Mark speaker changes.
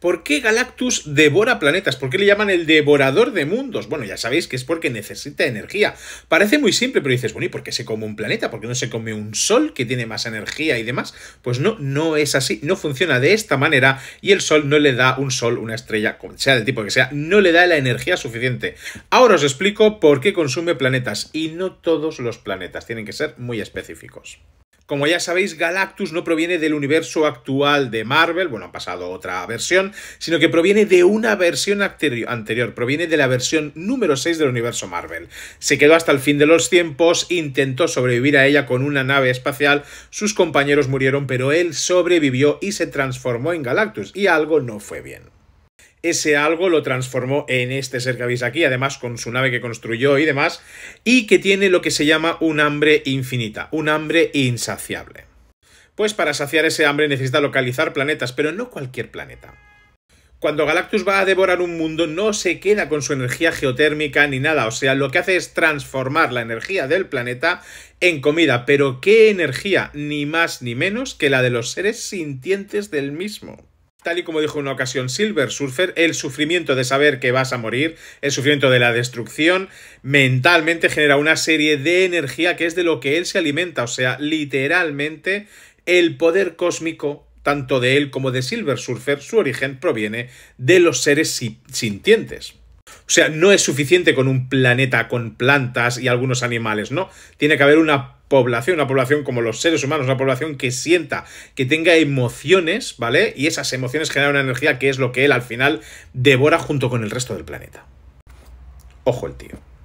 Speaker 1: ¿Por qué Galactus devora planetas? ¿Por qué le llaman el devorador de mundos? Bueno, ya sabéis que es porque necesita energía. Parece muy simple, pero dices, bueno, ¿y por qué se come un planeta? ¿Por qué no se come un sol que tiene más energía y demás? Pues no, no es así, no funciona de esta manera y el sol no le da un sol, una estrella, sea del tipo que sea, no le da la energía suficiente. Ahora os explico por qué consume planetas y no todos los planetas, tienen que ser muy específicos. Como ya sabéis, Galactus no proviene del universo actual de Marvel, bueno, ha pasado otra versión, sino que proviene de una versión anterior, proviene de la versión número 6 del universo Marvel. Se quedó hasta el fin de los tiempos, intentó sobrevivir a ella con una nave espacial, sus compañeros murieron, pero él sobrevivió y se transformó en Galactus, y algo no fue bien ese algo lo transformó en este ser que habéis aquí, además con su nave que construyó y demás, y que tiene lo que se llama un hambre infinita, un hambre insaciable. Pues para saciar ese hambre necesita localizar planetas, pero no cualquier planeta. Cuando Galactus va a devorar un mundo no se queda con su energía geotérmica ni nada, o sea, lo que hace es transformar la energía del planeta en comida, pero ¿qué energía? Ni más ni menos que la de los seres sintientes del mismo. Tal y como dijo en una ocasión Silver Surfer, el sufrimiento de saber que vas a morir, el sufrimiento de la destrucción, mentalmente genera una serie de energía que es de lo que él se alimenta, o sea, literalmente el poder cósmico tanto de él como de Silver Surfer, su origen proviene de los seres sintientes. O sea, no es suficiente con un planeta con plantas y algunos animales, ¿no? Tiene que haber una población, una población como los seres humanos, una población que sienta, que tenga emociones, ¿vale? Y esas emociones generan una energía que es lo que él al final devora junto con el resto del planeta. Ojo el tío.